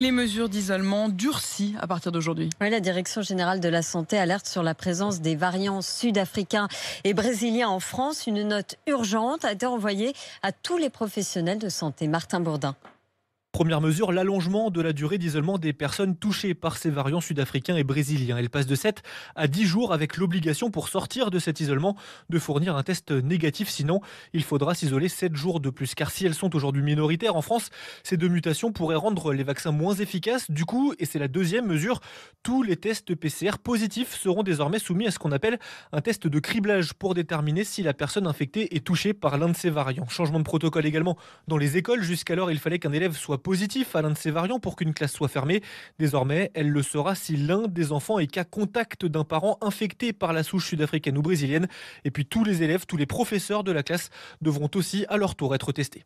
Les mesures d'isolement durcies à partir d'aujourd'hui. Oui, la Direction générale de la santé alerte sur la présence des variants sud-africains et brésiliens en France. Une note urgente a été envoyée à tous les professionnels de santé. Martin Bourdin. Première mesure, l'allongement de la durée d'isolement des personnes touchées par ces variants sud-africains et brésiliens. Elle passe de 7 à 10 jours avec l'obligation pour sortir de cet isolement de fournir un test négatif. Sinon, il faudra s'isoler 7 jours de plus. Car si elles sont aujourd'hui minoritaires en France, ces deux mutations pourraient rendre les vaccins moins efficaces. Du coup, et c'est la deuxième mesure, tous les tests PCR positifs seront désormais soumis à ce qu'on appelle un test de criblage pour déterminer si la personne infectée est touchée par l'un de ces variants. Changement de protocole également dans les écoles. Jusqu'alors, il fallait qu'un élève soit positif à l'un de ces variants pour qu'une classe soit fermée. Désormais, elle le sera si l'un des enfants est qu'à contact d'un parent infecté par la souche sud-africaine ou brésilienne. Et puis tous les élèves, tous les professeurs de la classe devront aussi à leur tour être testés.